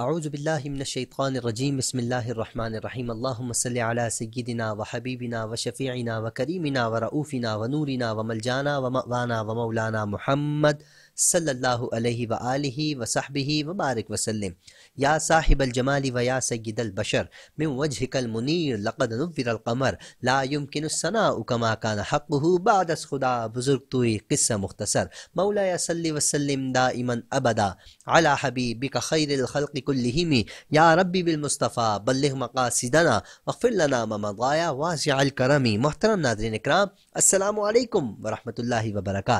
أعوذ بالله من الشيطان الرجيم بسم الله الرحمن الرحيم اللهم صل على سيدنا وحبيبنا وشفيعنا وكريمنا ورؤوفنا ونورنا وملجانا ومأوانا ومولانا محمد صلى الله عليه وآله وصحبه وبارك وسلم يا صاحب الجمال ويا سيد البشر من وجهك المنير لقد نور القمر لا يمكن الثناء كما كان حقه بعد خدا بزرگ توي قصه مختصر مولاي صلي وسلم دائما أبدا अला हबीब का खैरखलकुल्लिम या रबी बिलमुस्तफ़ा बल्ल मकासदना वफ़िलना ममाया वाजलकरमी मोहतरम नादरीन कराम असलकम वरहमल वबरक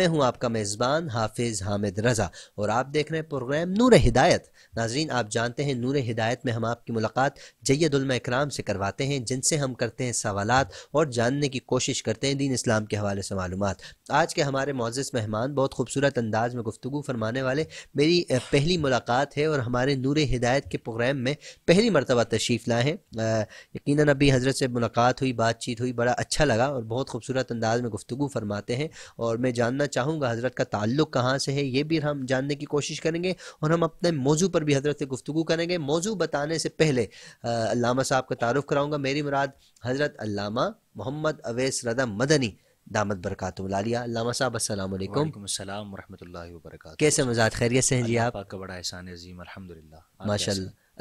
मैं हूँ आपका मेज़बान हाफिज़ हामिद रज़ा और आप देख रहे हैं प्रोग्राम नूर हिदायत नाजरीन आप जानते हैं नूर हिदायत में हम आपकी मुलाकात जैदुलमा इकराम से करवाते हैं जिनसे हम करते हैं सवालत और जानने की कोशिश करते हैं दीन इस्लाम के हवाले से मालूम आज के हमारे मोज़ मेहमान बहुत खूबसूरत अंदाज में गुफ्तु फरमाने वाले मेरी पहली मुलाकात है और हमारे नूर हिदायत के प्रोग्राम में पहली मरतबा तशरीफ़ लाए हैं यकीन अभी हज़रत से मुलाकात हुई बातचीत हुई बड़ा अच्छा लगा और बहुत खूबसूरत अंदाज में गुफ्तु फरमाते हैं और मैं जानना चाहूँगा हज़रत का ताल्लुक़ कहाँ से है ये भी हम जानने की कोशिश करेंगे और हम अपने मौजू पर भी हज़रत से गुफ्तु करेंगे मौजू बताने से पहले आ, अल्लामा साहब का तारुफ कराऊंगा मेरी मुराद हज़रत अल्लामा मोहम्मद अवैस रदा मदनी दामद बरकत लालिया साहब असल कैसे मजाक खैरियत से हैं जी आप आपका बड़ा एहसान अजीम अलहमदिल्ला माशा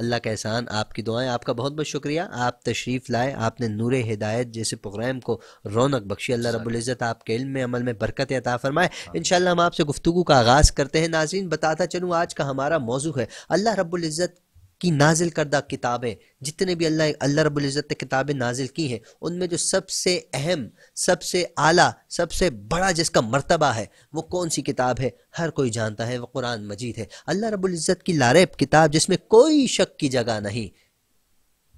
अल्लाह का एहसान आपकी दुआएं आपका बहुत बहुत शुक्रिया आप तशरीफ़ लाए आपने नूर हिदायत जैसे प्रोग्राम को रौनक बख्शी अल्लाह रबुल्ज़त आपके इल्म में अमल में बरकत अता फ़रमाए इन हम आपसे गुफ्तु का आगाज़ करते हैं नाजीन बताता चलूँ आज का हमारा मौजू है अल्लाह रबुल्ज़त की नाजिल करदा किताबें जितने भी अल्लाह अल्लाह रबुल्ज़त ने किताबें नाजिल की हैं उनमें जो सबसे अहम सबसे आला सबसे बड़ा जिसका मर्तबा है वो कौन सी किताब है हर कोई जानता है वो कुरान मजीद है अल्लाह रबुल्ज़त की लारेब किताब जिसमें कोई शक की जगह नहीं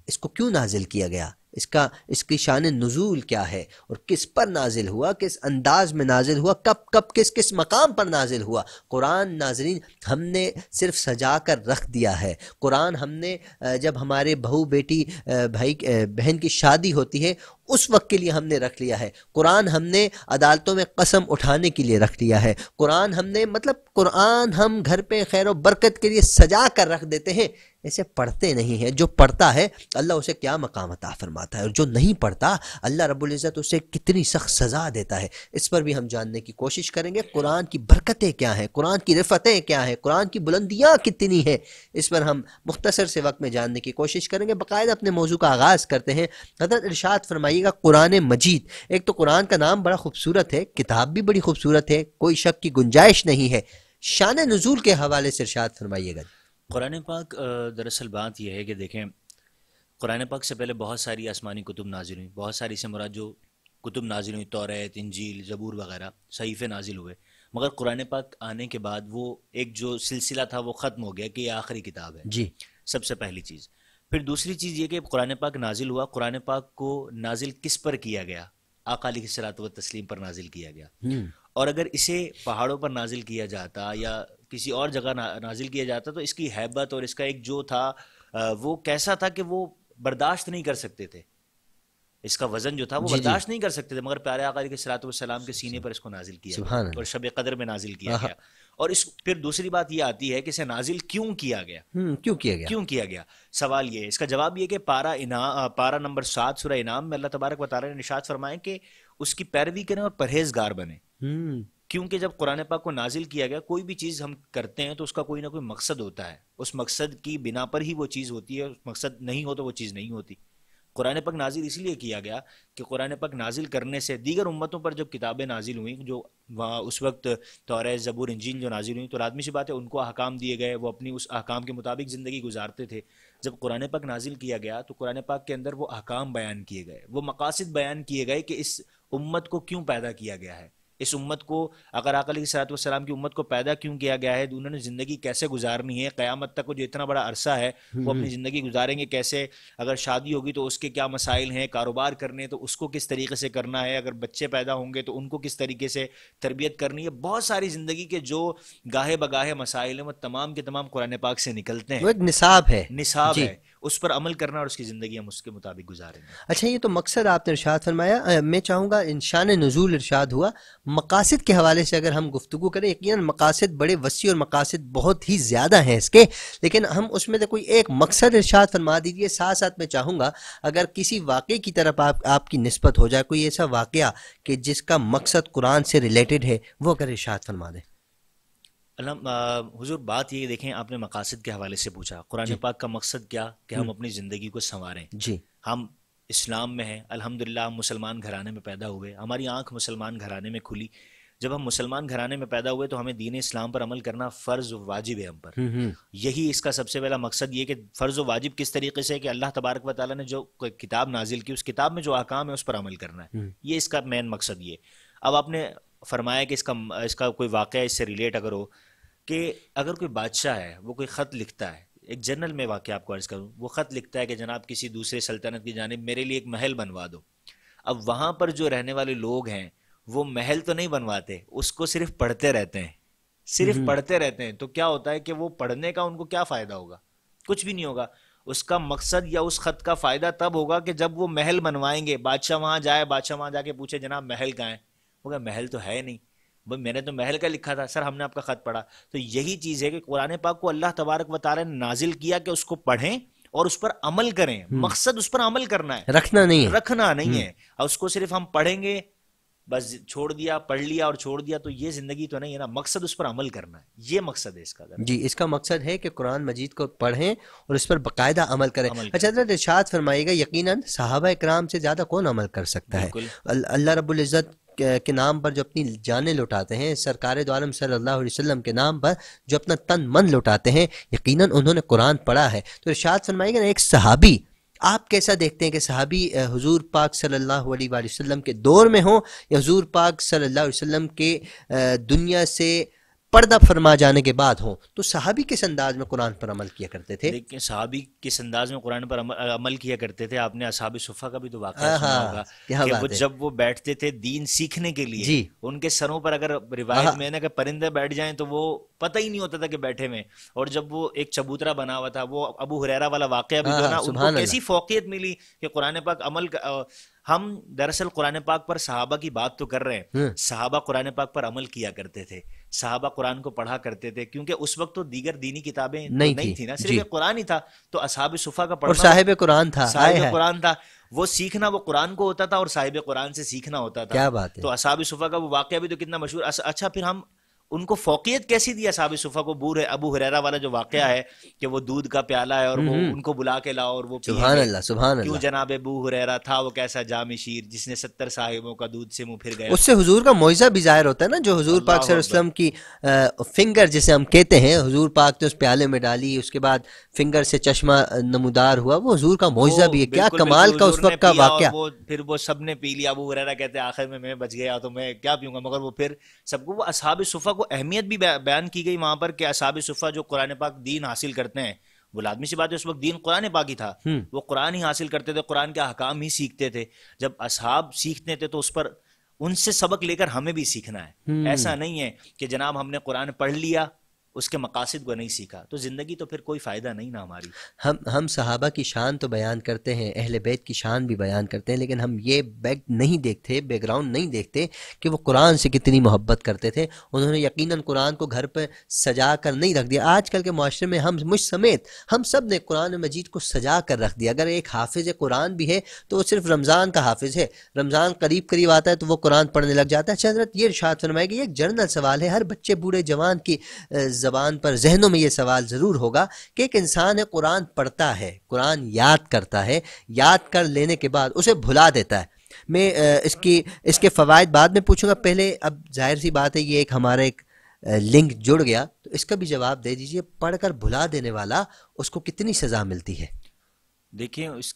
इसको क्यों नाजिल किया गया इसका इसकी शान नज़ूल क्या है और किस पर नाजिल हुआ किस अंदाज में नाजिल हुआ कब कब किस किस मकाम पर नाजिल हुआ कुरान नाजरीन हमने सिर्फ सजा कर रख दिया है कुरान हमने जब हमारे बहू बेटी भाई बहन की शादी होती है उस वक्त के लिए हमने रख लिया है कुरान हमने अदालतों में कसम उठाने के लिए रख लिया है कुरान हमने मतलब कुरान हम घर पे खैर बरकत के लिए सजा कर रख देते हैं ऐसे पढ़ते नहीं हैं जो पढ़ता है अल्लाह उसे क्या मकाम अता फरमाता है और जो नहीं पढ़ता अल्लाह रबुल्ज़त उसे कितनी सख्त सज़ा देता है इस पर भी हम जानने की कोशिश करेंगे कुरान की बरकतें क्या हैं कुरान की रफ़तें क्या हैं कुरान की बुलंदियाँ कितनी हैं इस पर हम मुख्तसर से वक्त में जानने की कोशिश करेंगे बाकायदा अपने मौजू का आगाज़ करते हैं हजरत इर्शाद फरमाइएगा कुरान मजीद एक तो कुरान का नाम बड़ा खूबसूरत है किताब भी बड़ी खूबसूरत है कोई शक की गुंजाइश नहीं है शान नज़ूल के हवाले से इर्शाद फरमाइएगा कुरान पाक दरअसल बात यह है कि देखें कुरान पाक से पहले बहुत सारी आसमानी कुतुब नाजिल हुई बहुत सारी से मुराद जो कुतुब नाजिल हुई तौरत इंजील जबूर वगैरह सहीफ़े नाजिल हुए मगर कुरान पाक आने के बाद वो एक जो सिलसिला था वो ख़त्म हो गया कि ये आखिरी किताब है जी सबसे पहली चीज़ फिर दूसरी चीज़ ये कि कुरान पाक नाजिल हुआ कुरान पाक को नाजिल किस पर किया गया अकाली सलात व तस्लीम पर नाजिल किया गया हम्म। और अगर इसे पहाड़ों पर नाजिल किया जाता या किसी और जगह ना, नाजिल किया जाता तो इसकी हैबत और इसका एक जो था वो कैसा था कि वो बर्दाश्त नहीं कर सकते थे इसका वजन जो था वो बर्दाश्त नहीं कर सकते थे मगर प्यारे आकारी के सलाम के सीने पर इसको नाजिल किया और शब कदर में नाजिल किया गया और इस फिर दूसरी बात ये आती है कि इसे नाजिल क्यों किया गया हम्म, क्यों किया गया क्यों किया गया सवाल ये इसका जवाब ये कि पारा इना पारा नंबर सात सुरा इनाम में अल्लाह तबारक बता ने निशात फरमाए कि उसकी पैरवी करें और परहेजगार बने हम्म। क्योंकि जब कुरान पाक को नाजिल किया गया कोई भी चीज़ हम करते हैं तो उसका कोई ना कोई मकसद होता है उस मकसद की बिना पर ही वो चीज़ होती है उस मकसद नहीं हो तो वो चीज़ नहीं होती कुरान पाक नाजिल इसलिए किया गया कि कुरान पाक नाजिल करने से दीगर उम्मतों पर जब किताबें नाजिल हुई जो वहाँ उस वक्त तौर ज़बूर इंजीन जो नाजिल हुई तो आदमी से बात है उनको अहकाम दिए गए वो अपनी उस अहकाम के मुताबिक ज़िंदगी गुजारते थे जब कुरान पाक नाजिल किया गया तो कुरान पाक के अंदर वो अहकाम बयान किए गए वो मकासद बयान किए गए कि इस उम्मत को क्यों पैदा किया गया है इस उम्मत को अगर आकल सलात वसलाम की उम्मत को पैदा क्यों किया गया है तो उन्होंने ज़िंदगी कैसे गुजारनी है क़्यामत तक को जो इतना बड़ा अरसा है वो अपनी हम्म। ज़िंदगी गुजारेंगे कैसे अगर शादी होगी तो उसके क्या मसाइल हैं कारोबार करने तो उसको किस तरीके से करना है अगर बच्चे पैदा होंगे तो उनको किस तरीके से तरबियत करनी है बहुत सारी ज़िंदगी के जो गाहे बगाहे मसाइल हैं वो तमाम के तमाम कुरान पाक से निकलते हैं निसाब है निसाब है उस पर अमल करना और उसकी ज़िंदगी हम उसके मुताबिक गुजारें अच्छा ये तो मकसद आपने इर्शाद फरमाया मैं चाहूँगा इंशान नजूल इर्शाद हुआ मकासद के हवाले से अगर हम गुफ्तु करें यकीन मकासद बड़े वसी और मकासद बहुत ही ज़्यादा हैं इसके लेकिन हम उसमें से कोई एक मकसद इर्शाद फरमा दीजिए साथ साथ मैं चाहूँगा अगर किसी वाक़े की तरफ आप आपकी नस्बत हो जाए कोई ऐसा वाक़ कि जिसका मकसद कुरान से रिलेटेड है वो अगर इर्शाद फरमा दें हुजूर बात ये देखें आपने मकासद के हवाले से पूछा कुरान पाक का मकसद क्या कि हम हम्म। अपनी ज़िंदगी को संवारें जी हम इस्लाम में हैं अल्हम्दुलिल्लाह हम मुसलमान घराने में पैदा हुए हमारी आंख मुसलमान घराने में खुली जब हम मुसलमान घराने में पैदा हुए तो हमें दीन इस्लाम पर अमल करना फ़र्ज़ वाजिब है हम पर हम्म, हम्म। यही इसका सबसे पहला मकसद ये कि फ़र्ज़ वाजिब किस तरीके से कि अल्लाह तबारक वाली ने जो किताब नाजिल की उस किताब में जो आकाम है उस पर अमल करना है ये इसका मेन मकसद ये अब आपने फरमाया कि इसका इसका कोई वाक़ इससे रिलेट अगर हो कि अगर कोई बादशाह है वो कोई ख़त लिखता है एक जनरल में वाक़ आपको अर्ज़ करूँ वो ख़त लिखता है कि जनाब किसी दूसरे सल्तनत की जानब मेरे लिए एक महल बनवा दो अब वहाँ पर जो रहने वाले लोग हैं वो महल तो नहीं बनवाते उसको सिर्फ पढ़ते रहते हैं सिर्फ हम्म। पढ़ते रहते हैं तो क्या होता है कि वो पढ़ने का उनको क्या फ़ायदा होगा कुछ भी नहीं होगा उसका मकसद या उस खत का फ़ायदा तब होगा कि जब वो महल बनवाएंगे बादशाह वहाँ जाए बादशाह वहाँ जाके पूछे जनाब महल कहाँ है वो क्या महल तो है नहीं भाई मैंने तो महल का लिखा था सर हमने आपका ख़त पढ़ा तो यही चीज़ है कि कुरान पाक को अल्लाह तबारक वाल ने नाजिल किया कि उसको पढ़ें और उस पर अमल करें हम्म। मकसद उस पर अमल करना है रखना नहीं है रखना नहीं हम्म। है और उसको सिर्फ हम पढ़ेंगे बस छोड़ दिया पढ़ लिया और छोड़ दिया तो ये जिंदगी तो नहीं है ना मकसद उस पर अमल करना है ये मकसद है इसका जी इसका मकसद है कि कुरान मजीद को पढ़ें और उस पर बाकायदा अमल करें अच्छा इर्शाद फरमाइएगा यकीनन सहाबा इकराम से ज़्यादा कौन अमल कर सकता है अल्लाह रब्बुल इज़्ज़त के नाम पर जो अपनी जानें लुटाते हैं सरकार दोम तो सल्ला वसम के नाम पर जो अपना तन मन लुटाते हैं यकीनन उन्होंने कुरान पढ़ा है तो इर्शाद फरमाएगा ना एक सहाबी आप कैसा देखते हैं कि सहाबी हजूर पाक सल्लल्लाहु अलैहि वसल्लम के दौर में हों या हजूर पाक सल्लल्लाहु अलैहि वसल्लम के दुनिया से पर्दा फरमा जाने के बाद हो तो सहाबी किस अंदाज में कुरान पर अमल किया करते थे लेकिन सहाबी किस अंदाज में कुरान पर अमल किया करते थे आपने असाबी सुफा का भी तो वाक होगा वो जब वो बैठते थे दीन सीखने के लिए जी उनके सरों पर अगर रिवायत में ना कि परिंदे बैठ जाए तो वो पता ही नहीं होता था कि बैठे में और जब वो एक चबूतरा बना हुआ था वो अबू हुरैरा वाला वाक़ भी था ना उनको कैसी फोकियत मिली कि कुरान पाक अमल हम दरअसल कुरान पाक पर सहाबा की बात तो कर रहे हैं हम्म। सहाबा कुरान पाक पर अमल किया करते थे सहाबा कुरान को पढ़ा करते थे क्योंकि उस वक्त तो दीगर दीनी किताबें तो नहीं, तो नहीं थी, थी ना सिर्फ कुरान ही था तो असहाब सुफा का पढ़ना साहिब कुरान था साहिब कुरान था वो सीखना वो कुरान को होता था और साहिब कुरान से सीखना होता था क्या बात है तो असहाब सुफा का वो वाक्य भी तो कितना मशहूर अच्छा फिर हम उनको फोकियत कैसी दिया साबिर सुफा को बूर है अबू हरेरा वाला जो वाक़ है कि वो दूध का प्याला है और वो उनको बुला के लाओ और वो सुभान अल्लाह सुबहान क्यों जनाब अबू हरेरा था वो कैसा जामिशीर शीर जिसने सत्तर साहिबों का दूध से मुंह फिर गया उससे हुजूर का मुआवजा भी जाहिर होता है ना जो हुजूर पाक सल्लम की फिंगर जिसे हम कहते हैं हुजूर पाक ने उस प्याले में डाली उसके बाद फिंगर से चश्मा नमदार हुआ वो हुजूर का मुआवजा भी है क्या कमाल का उस वक्त का वाक़ वो फिर वो सब ने पी लिया अबू हरेरा कहते आखिर में मैं बच गया तो मैं क्या पीऊंगा मगर वो फिर सबको वो असहाब सुफा को अहमियत भी बयान की गई वहां पर कि असाब सुफ़ा जो कुरान पाक दीन हासिल करते हैं वो लादमी सी बात है उस वक्त दीन कुरान पाक ही था हम्म। वो कुरान ही हासिल करते थे कुरान के अहकाम ही सीखते थे जब असहाब सीखते थे तो उस पर उनसे सबक लेकर हमें भी सीखना है हम्म। ऐसा नहीं है कि जनाब हमने कुरान पढ़ लिया उसके मकासद को नहीं सीखा तो ज़िंदगी तो फिर कोई फ़ायदा नहीं ना हमारी हम हम सहाबा की शान तो बयान करते हैं अहल बैत की शान भी बयान करते हैं लेकिन हम ये बैक नहीं देखते बैकग्राउंड नहीं देखते कि वो कुरान से कितनी मोहब्बत करते थे उन्होंने यकीन कुरान को घर पर सजा कर नहीं रख दिया आजकल के माशरे में हम मुझ समेत हम सब ने कुरान मजीद को सजा कर रख दिया अगर एक हाफिज़ कुरान भी है तो वो सिर्फ रमज़ान का हाफिज़ है रमज़ान करीब करीब आता है तो वो कुरान पढ़ने लग जाता है अच्छा, हजरत ये शाद फरमाएगी एक जर्नल सवाल है हर बच्चे बूढ़े जवान की ज़बान पर जहनों में ये सवाल ज़रूर होगा कि एक इंसान है कुरान पढ़ता है कुरान याद करता है याद कर लेने के बाद उसे भुला देता है मैं इसकी इसके फ़वाद बाद में पूछूंगा पहले अब जाहिर सी बात है ये एक हमारा एक लिंक जुड़ गया तो इसका भी जवाब दे दीजिए पढ़कर भुला देने वाला उसको कितनी सज़ा मिलती है देखिए उस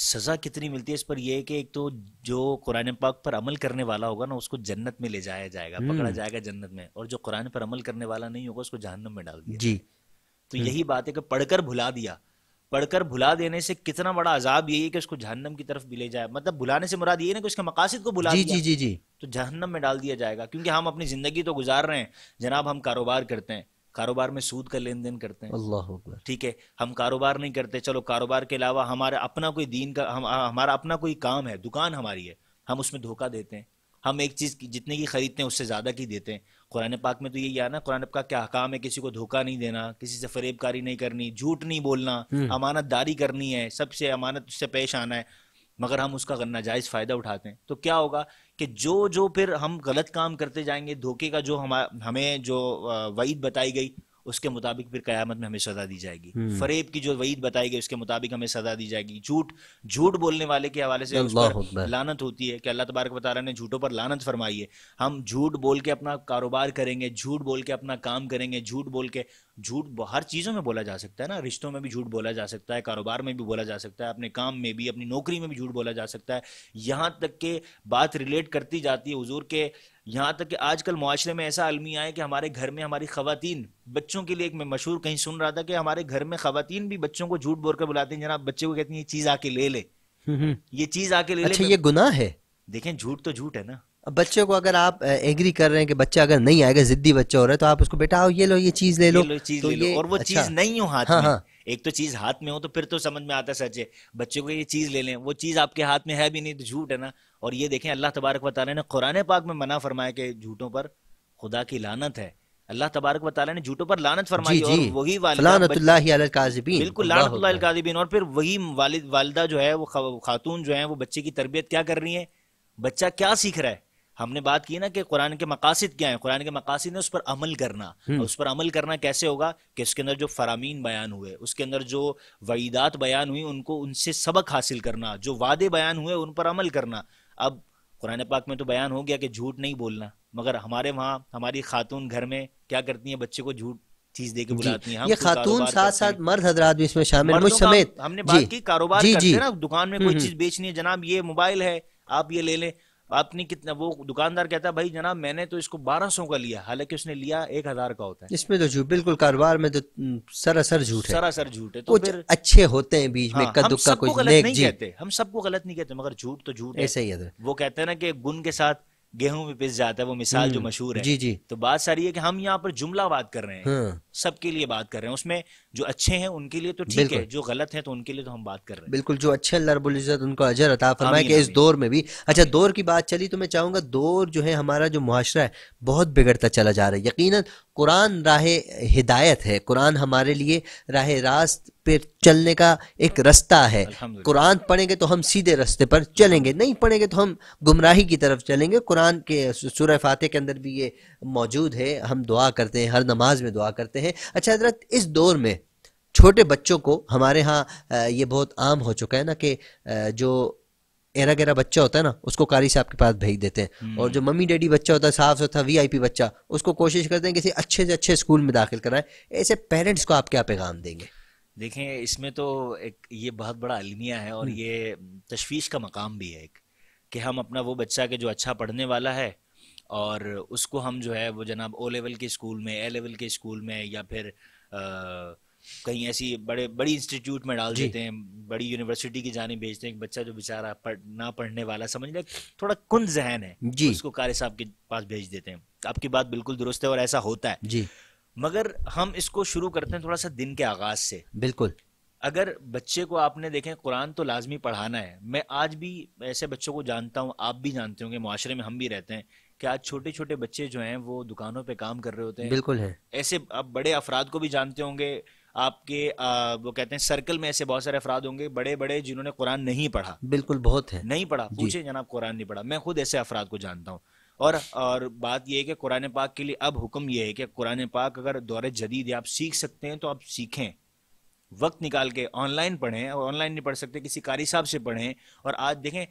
सज़ा कितनी मिलती है इस पर यह है कि एक तो जो कुरान पाक पर अमल करने वाला होगा ना उसको जन्नत में ले जाया जाएगा हम्म। पकड़ा जाएगा जन्नत में और जो कुरान पर अमल करने वाला नहीं होगा उसको जहन्नम में डाल दिया जी तो हम्म। यही बात है कि पढ़कर भुला दिया पढ़कर भुला देने से कितना बड़ा अजाब यही है कि उसको जहन्नम की तरफ भी ले जाए मतलब भुलाने से मुराद ये ना कि उसके मकासद को भुला जी, दिया जी जी जी तो जहन्नम में डाल दिया जाएगा क्योंकि हम अपनी ज़िंदगी तो गुजार रहे हैं जनाब हम कारोबार करते हैं कारोबार में सूद का लेन देन करते हैं अल्लाह ठीक है हम कारोबार नहीं करते चलो कारोबार के अलावा हमारा अपना कोई दीन का हम हमारा अपना कोई काम है दुकान हमारी है हम उसमें धोखा देते हैं हम एक चीज़ जितने की ख़रीदते हैं उससे ज़्यादा की देते हैं कुरान पाक में तो यही आया ना कुरान पाक का क्या हकाम है किसी को धोखा नहीं देना किसी से फरेबकारी नहीं करनी झूठ नहीं बोलना हम्म। अमानतदारी करनी है सबसे अमानत उससे पेश आना है मगर हम उसका नाजायज़ फ़ायदा उठाते हैं तो क्या होगा कि जो जो फिर हम गलत काम करते जाएंगे धोखे का जो हम हमें जो वईद बताई गई उसके मुताबिक फिर कयामत में हमें सजा दी जाएगी हम्म। फरेब की जो वईद बताई गई उसके मुताबिक हमें सजा दी जाएगी झूठ झूठ बोलने वाले के हवाले से लानत होती है कि अल्लाह तबारक वाली ने झूठों पर लानत फरमाई है हम झूठ बोल के अपना कारोबार करेंगे झूठ बोल के अपना काम करेंगे झूठ बोल के झूठ हर चीज़ों में बोला जा सकता है ना रिश्तों में भी झूठ बोला जा सकता है कारोबार में भी बोला जा सकता है अपने काम में भी अपनी नौकरी में भी झूठ बोला जा सकता है यहाँ तक के बात रिलेट करती जाती है हजूर के यहाँ तक कि आजकल माशरे में ऐसा आलमी आए कि हमारे घर में हमारी खातन बच्चों के लिए एक मैं मशहूर कहीं सुन रहा था कि हमारे घर में खातन भी बच्चों को झूठ बोल कर बुलाते हैं जनाब बच्चे को कहती हैं ये चीज आके ले ले ये चीज आके ले अच्छा ले तो ये गुनाह है देखें झूठ तो झूठ है ना अब बच्चे को अगर आप एग्री कर रहे हैं कि बच्चा अगर नहीं आएगा जिद्दी बच्चा हो रहा है तो आप उसको बेटा आओ ये लो ये चीज तो ले लो, चीज ले लो। और वो अच्छा। चीज नहीं हो हाथ हाँ, में हाँ। एक तो चीज हाथ में हो तो फिर तो समझ में आता सच है बच्चे को ये चीज ले लें वो चीज आपके हाथ में है भी नहीं तो झूठ है ना और ये देखें अल्लाह तबारक वाले ने कुरान पाक में मना फरमाया कि झूठों पर खुदा की लानत है अल्लाह तबारक वाली ने झूठों पर लानत फरमाई और वही बिल्कुल लानतबिन और फिर वही वालिद वालदा जो है वो खातून जो है वो बच्चे की तरबियत क्या कर रही है बच्चा क्या सीख रहा है हमने बात की ना कि कुरान के मकासद क्या है कुरान के मकासद है उस पर अमल करना हम्म। उस पर अमल करना कैसे होगा कि उसके अंदर जो फरामीन बयान हुए उसके अंदर जो वईदात बयान हुई उनको उनसे सबक हासिल करना जो वादे बयान हुए उन पर अमल करना अब कुरान पाक में तो बयान हो गया कि झूठ नहीं बोलना मगर हमारे वहाँ हमारी खातून घर में क्या करती हैं बच्चे को झूठ चीज दे के बुलाती है ये तो खातून साथ साथ मर्द हजरात भी इसमें शामिल मुझ समेत हमने बात की कारोबार करते हैं ना दुकान में कोई हम्म, हम्म। चीज बेचनी है जनाब ये मोबाइल है आप ये ले लें आपने कितना वो दुकानदार कहता है भाई जनाब मैंने तो इसको बारह सौ का लिया हालांकि उसने लिया एक हजार का होता है इसमें तो झूठ बिल्कुल कारोबार में तो हम्म, सरासर झूठ है सरासर झूठ है तो कुछ फिर अच्छे होते हैं बीच में हाँ, कद्दू का कुछ नहीं कहते हम सबको गलत नहीं कहते मगर झूठ तो झूठ ऐसे ही है तो। वो कहते हैं ना कि गुण के साथ गेहूं में पिस जाता है वो मिसाल जो हम्म, मशहूर है जी जी तो बात सारी है कि हम यहाँ पर जुमला बात कर रहे हैं हाँ। सबके लिए बात कर रहे हैं उसमें जो अच्छे हैं उनके लिए तो ठीक है जो गलत है तो उनके लिए तो हम बात कर रहे हैं बिल्कुल जो अच्छे अल्लाह उनको अजर अता फरमाए कि इस दौर में भी अच्छा दौर की बात चली तो मैं चाहूंगा दौर जो है हमारा जो मुआरा है बहुत बिगड़ता चला जा रहा है यकीन कुरान राह हिदायत है कुरान हमारे लिए राह रास्त पे चलने का एक रास्ता है कुरान पढ़ेंगे तो हम सीधे रास्ते पर चलेंगे नहीं पढ़ेंगे तो हम गुमराही की तरफ चलेंगे कुरान के सूर्य फातह के अंदर भी ये मौजूद है हम दुआ करते हैं हर नमाज में दुआ करते हैं अच्छा हजरत इस दौर में छोटे बच्चों को हमारे यहाँ ये बहुत आम हो चुका है ना कि जो एरा गेरा बच्चा होता है ना उसको कारी साहब के पास भेज देते हैं हम्म। और जो मम्मी डैडी बच्चा होता है साफ सुथरा वीआईपी बच्चा उसको कोशिश करते हैं किसी अच्छे से अच्छे स्कूल में दाखिल कराएं ऐसे पेरेंट्स को आप क्या पैगाम देंगे देखें इसमें तो एक ये बहुत बड़ा अलमिया है और हम्म। ये तशवीश का मकाम भी है एक कि हम अपना वो बच्चा के जो अच्छा पढ़ने वाला है और उसको हम जो है वो जनाब ओ लेवल के स्कूल में ए लेवल के स्कूल में या फिर आ, कहीं ऐसी बड़े बड़ी इंस्टीट्यूट में डाल देते हैं बड़ी यूनिवर्सिटी की जाने भेजते हैं बच्चा जो बेचारा पढ़ ना पढ़ने वाला समझ ले थोड़ा कुंद जहन है जी उसको कार्य साहब के पास भेज देते हैं आपकी बात बिल्कुल दुरुस्त है और ऐसा होता है जी मगर हम इसको शुरू करते हैं थोड़ा सा दिन के आगाज से बिल्कुल अगर बच्चे को आपने देखें कुरान तो लाजमी पढ़ाना है मैं आज भी ऐसे बच्चों को जानता हूँ आप भी जानते होंगे माशरे में हम भी रहते हैं कि आज छोटे छोटे बच्चे जो हैं वो दुकानों पे काम कर रहे होते हैं बिल्कुल है ऐसे आप बड़े अफराद को भी जानते होंगे आपके आ, वो कहते हैं सर्कल में ऐसे बहुत सारे अफराद होंगे बड़े बड़े जिन्होंने कुरान नहीं पढ़ा बिल्कुल बहुत है नहीं पढ़ा पूछे जनाब कुरान नहीं पढ़ा मैं खुद ऐसे अफराद को जानता हूँ और और बात यह है कि कुरान पाक के लिए अब हुक्म यह है कि कुरान पाक अगर दौरे जदीद आप सीख सकते हैं तो आप सीखें वक्त निकाल के ऑनलाइन पढ़ें और ऑनलाइन नहीं पढ़ सकते किसी कारी साहब से पढ़ें और आज देखें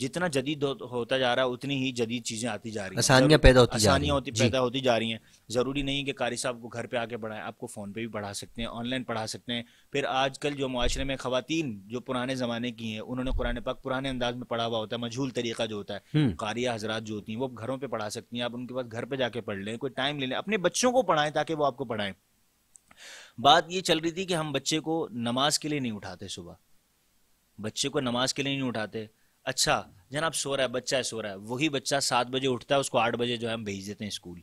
जितना जदीद होता जा रहा है उतनी ही जदीद चीज़ें आती जा रही हैं पैदा होती रही होती पैदा होती जा रही हैं ज़रूरी नहीं है कि कारी साहब को घर पे आके पढ़ाएं आपको फ़ोन पे भी पढ़ा सकते हैं ऑनलाइन पढ़ा सकते हैं फिर आजकल जो माशरे में खातन जो पुराने ज़माने की हैं उन्होंने कुरान पाक पुराने अंदाज में पढ़ा हुआ होता है मजहूल तरीका जो होता है हम्म। कारिया हजरात जो होती हैं वो घरों पर पढ़ा सकती हैं आप उनके पास घर पर जाके पढ़ लें कोई टाइम ले लें अपने बच्चों को पढ़ाएं ताकि वो आपको पढ़ाएं बात ये चल रही थी कि हम बच्चे को नमाज के लिए नहीं उठाते सुबह बच्चे को नमाज के लिए नहीं उठाते अच्छा जनाब सो रहा है बच्चा है सो रहा है वही बच्चा सात बजे उठता है उसको आठ बजे जो है हम भेज देते हैं स्कूल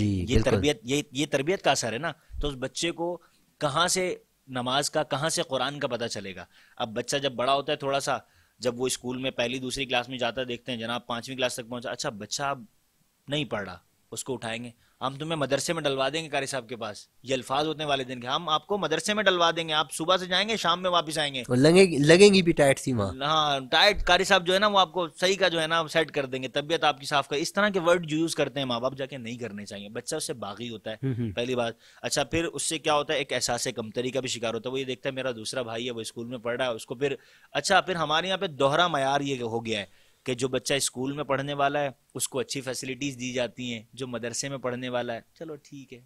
जी ये तरबियत ये ये तरबियत का असर है ना तो उस बच्चे को कहाँ से नमाज का कहाँ से कुरान का पता चलेगा अब बच्चा जब बड़ा होता है थोड़ा सा जब वो स्कूल में पहली दूसरी क्लास में जाता है देखते हैं जनाब पांचवी क्लास तक पहुंचा अच्छा बच्चा अब नहीं पढ़ रहा उसको उठाएंगे हम तुम्हें मदरसे में डलवा देंगे कारी साहब के पास ये अल्फाज होने वाले दिन के हम आपको मदरसे में डलवा देंगे आप सुबह से जाएंगे शाम में वापस आएंगे तो लगेंगी लगेंगी भी टाइट सीमा हाँ टाइट कारी साहब जो है ना वो आपको सही का जो है ना सेट कर देंगे तबियत आपकी साफ कर इस तरह के वर्ड यूज करते हैं माँ बाप जाके नहीं करने चाहिए बच्चा उससे बागी होता है हम्म, हम्म। पहली बात अच्छा फिर उससे क्या होता है एक एहसास कमतरी का भी शिकार होता है वो ये देखता है मेरा दूसरा भाई है वो स्कूल में पढ़ रहा है उसको फिर अच्छा फिर हमारे यहाँ पे दोहरा मैार ये हो गया है कि जो बच्चा स्कूल में पढ़ने वाला है उसको अच्छी फैसिलिटीज दी जाती हैं जो मदरसे में पढ़ने वाला है चलो ठीक है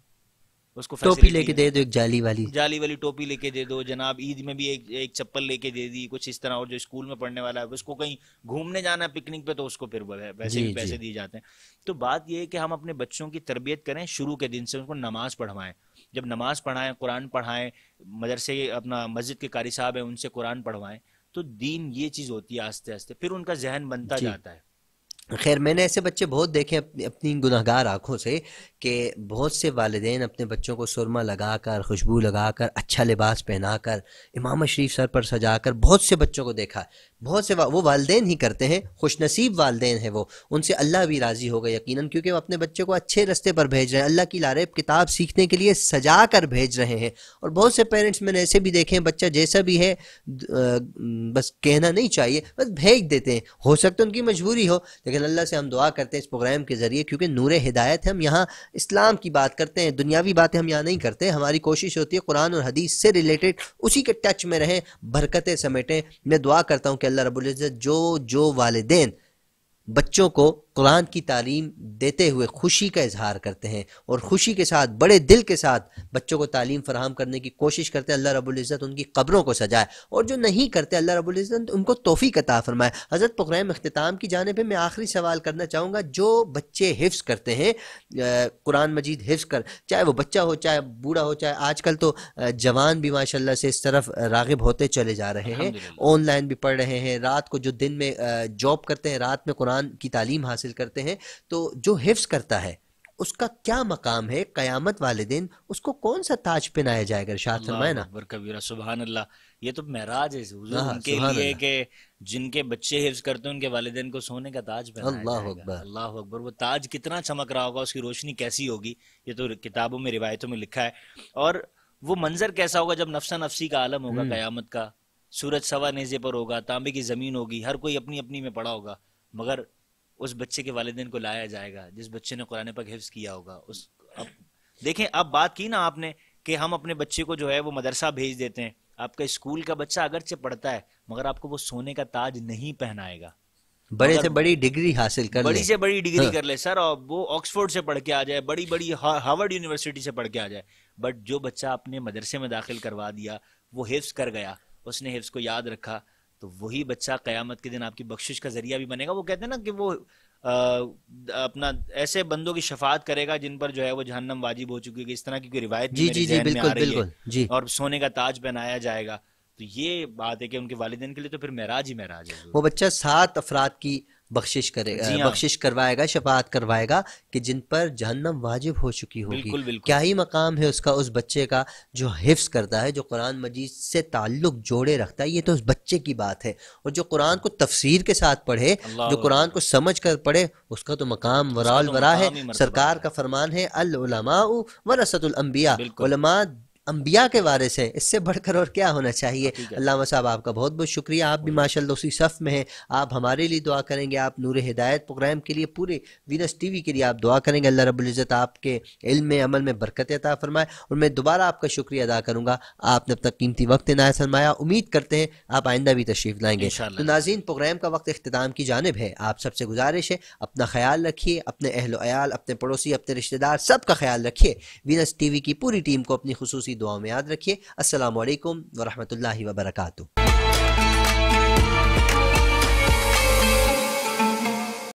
उसको टोपी लेके दे दो एक जाली वाली जाली वाली टोपी लेके दे दो जनाब ईद में भी एक एक चप्पल लेके दे दी कुछ इस तरह और जो स्कूल में पढ़ने वाला है उसको कहीं घूमने जाना है पिकनिक पे तो उसको फिर वैसे भी पैसे दिए जाते हैं तो बात यह है कि हम अपने बच्चों की तरबियत करें शुरू के दिन से उनको नमाज पढ़वाएं जब नमाज पढ़ाएं कुरान पढ़ाएं मदरसे अपना मस्जिद के कारी साहब है उनसे कुरान पढ़वाएं तो दीन ये चीज होती है आस्ते आस्ते फिर उनका जहन बनता जाता है खैर मैंने ऐसे बच्चे बहुत देखे अपनी अपनी गुनाहगार आंखों से कि बहुत से वालदेन अपने बच्चों को सुरमा लगा कर खुशबू लगाकर अच्छा लिबास पहनाकर इमाम शरीफ सर पर सजा कर बहुत से बच्चों को देखा बहुत से वो वालदे ही करते हैं खुश नसीब वालदेन हैं वो उनसे अल्लाह भी राज़ी होगा यकीन क्योंकि वो अपने बच्चे को अच्छे रस्ते पर भेज रहे हैं अल्लाह की लारेब किताब सीखने के लिए सजा कर भेज रहे हैं और बहुत से पेरेंट्स मैंने ऐसे भी देखे हैं बच्चा जैसा भी है बस कहना नहीं चाहिए बस भेज देते हैं हो सकता है उनकी मजबूरी हो लेकिन अल्लाह से हम दुआ करते हैं इस प्रोग्राम के ज़रिए क्योंकि नूर हिदायत हम यहाँ इस्लाम की बात करते हैं दुनियावी बातें हम यहाँ नहीं करते हमारी कोशिश होती है कुरान और हदीस से रिलेटेड उसी के टच में रहें बरकतें समेटें मैं दुआ करता हूँ कि अल्लाह रबुल्ज़त जो जो वालदेन बच्चों को कुरान की तालीम देते हुए खुशी का इजहार करते हैं और खुशी के साथ बड़े दिल के साथ बच्चों को तालीम फराहम करने की कोशिश करते हैं अल्लाह रबुल्ज़त उनकी कब्रों को सजाए और जो नहीं करते अल्लाह रबुल्ज़त उनको तोफ़ी कता फरमाए हज़रत प्रोग्राम अख्ताम की जानब मैं आखिरी सवाल करना चाहूँगा जो बच्चे हिफ्स करते हैं कुरान मजीद हिफ्स कर चाहे वह बच्चा हो चाहे बूढ़ा हो चाहे आज कल तो जवान भी माशा से इस तरफ रागब होते चले जा रहे हैं ऑनलाइन भी पढ़ रहे हैं रात को जो दिन में जॉब करते हैं रात में कुरान कुरान की तालीम हासिल करते हैं तो जो हिफ्स करता है उसका क्या मकाम है कयामत वाले दिन उसको कौन सा ताज पहनाया जाएगा इरशाद फरमाए कबीरा सुबहान अल्लाह ये तो महराज है हाँ, उनके लिए के जिनके बच्चे हिफ्ज करते हैं उनके वालदेन को सोने का ताज पहनाया अल्लाह अकबर अल्लाह अकबर वो ताज कितना चमक रहा होगा उसकी रोशनी कैसी होगी ये तो किताबों में रिवायतों में लिखा है और वो मंजर कैसा होगा जब नफसा नफसी का आलम होगा हम्म। कयामत का सूरज सवा नेजे पर होगा तांबे की जमीन होगी हर कोई अपनी अपनी में पड़ा होगा मगर उस बच्चे के वालदेन को लाया जाएगा जिस बच्चे ने कुरान पर हिफ्स किया होगा उस अब देखें अब बात की ना आपने कि हम अपने बच्चे को जो है वो मदरसा भेज देते हैं आपका स्कूल का बच्चा अगरचे पढ़ता है मगर आपको वो सोने का ताज नहीं पहनाएगा बड़े से बड़ी डिग्री हासिल कर बड़ी ले। से बड़ी डिग्री हाँ। कर ले सर और वो ऑक्सफोर्ड से पढ़ के आ जाए बड़ी बड़ी हार्वर्ड यूनिवर्सिटी से पढ़ के आ जाए बट जो बच्चा अपने मदरसे में दाखिल करवा दिया वो हिफ्स कर गया उसने हिफ्स को याद रखा तो वही बच्चा क़यामत के दिन आपकी बख्शिश का ज़रिया भी बनेगा वो कहते हैं ना कि वो आ, अपना ऐसे बंदों की शफात करेगा जिन पर जो है वो जहन्नम वाजिब हो चुकी है इस तरह की कोई रिवायत जी जी जी बिल्कुल बिल्कुल जी और सोने का ताज पहनाया जाएगा तो ये बात है कि उनके वालदेन के लिए तो फिर महराज ही महराज है वो बच्चा सात अफराद की बख्शिश करेगा हाँ। बख्शिश करवाएगा शफात करवाएगा कि जिन पर जहन्नम वाजिब हो चुकी होगी क्या ही मकाम है उसका उस बच्चे का जो हिफ्स करता है जो कुरान मजीद से ताल्लुक जोड़े रखता है ये तो उस बच्चे की बात है और जो कुरान को तफसीर के साथ पढ़े जो कुरान को समझ कर पढ़े उसका तो मकाम वराल तो वरा है सरकार का फरमान है अलमा वरसतुलम्बिया अम्बिया के वारिस हैं इससे बढ़कर और क्या होना चाहिए अल्लाह साहब आपका बहुत बहुत शुक्रिया आप भी माशा उसी सफ़ में हैं आप हमारे लिए दुआ करेंगे आप नूर हिदायत प्रोग्राम के लिए पूरे वीनस टी वी के लिए आप दुआ करेंगे अल्लाह रबुल्ज़त आपके इल्म में अमल में बरकत अता फरमाए और मैं दोबारा आपका शुक्रिया अदा करूँगा आपने अब तक कीमती वक्त नायत फरमाया उम्मीद करते हैं आप आइंदा भी तशरीफ़ लाएंगे तो नाजीन प्रोग्राम का वक्त अख्ताम की जानब है आप सबसे गुजारिश है अपना ख्याल रखिए अपने अहलोयाल अपने पड़ोसी अपने रिश्तेदार सबका ख्याल रखिए वीनस टी वी की पूरी टीम को अपनी खसूसी ऐसी दुआ में याद रखिए असल वरहमल वर्का